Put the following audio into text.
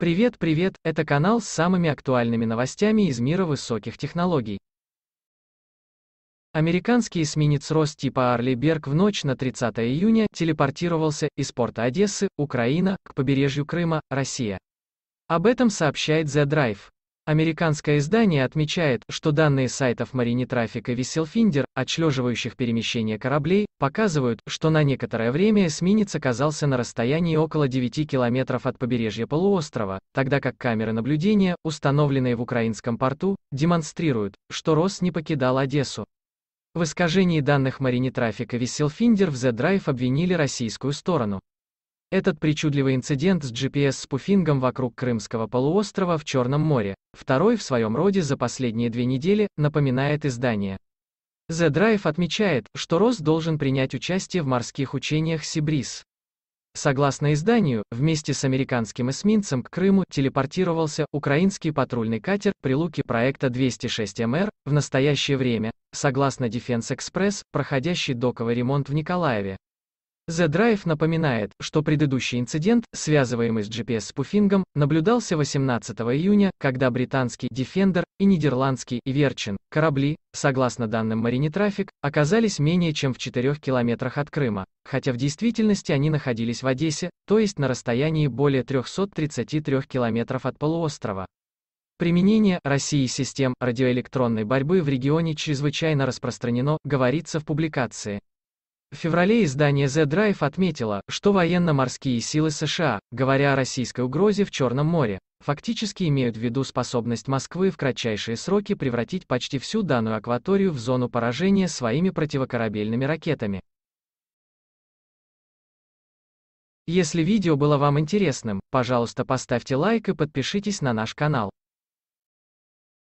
Привет, привет, это канал с самыми актуальными новостями из мира высоких технологий. Американский эсминец рост типа Арли Берг в ночь на 30 июня телепортировался из порта Одессы, Украина, к побережью Крыма, Россия. Об этом сообщает The Drive. Американское издание отмечает, что данные сайтов Marine Traffic и Веселфиндер, отшлеживающих перемещение кораблей, показывают, что на некоторое время эсминец оказался на расстоянии около 9 километров от побережья полуострова, тогда как камеры наблюдения, установленные в украинском порту, демонстрируют, что Рос не покидал Одессу. В искажении данных Marine Traffic и Веселфиндер в Z-Drive обвинили российскую сторону. Этот причудливый инцидент с GPS-спуфингом вокруг Крымского полуострова в Черном море, второй в своем роде за последние две недели, напоминает издание. The Drive отмечает, что РОС должен принять участие в морских учениях Сибрис. Согласно изданию, вместе с американским эсминцем к Крыму телепортировался украинский патрульный катер при луке проекта 206МР, в настоящее время, согласно Defense Express, проходящий доковый ремонт в Николаеве, The Drive напоминает, что предыдущий инцидент, связываемый с GPS-спуфингом, наблюдался 18 июня, когда британский Defender и нидерландский Virgin корабли, согласно данным Маринитрафик, оказались менее чем в 4 километрах от Крыма, хотя в действительности они находились в Одессе, то есть на расстоянии более 333 километров от полуострова. Применение России систем радиоэлектронной борьбы в регионе чрезвычайно распространено, говорится в публикации. В феврале издание The Drive отметило, что военно-морские силы США, говоря о российской угрозе в Черном море, фактически имеют в виду способность Москвы в кратчайшие сроки превратить почти всю данную акваторию в зону поражения своими противокорабельными ракетами. Если видео было вам интересным, пожалуйста поставьте лайк и подпишитесь на наш канал.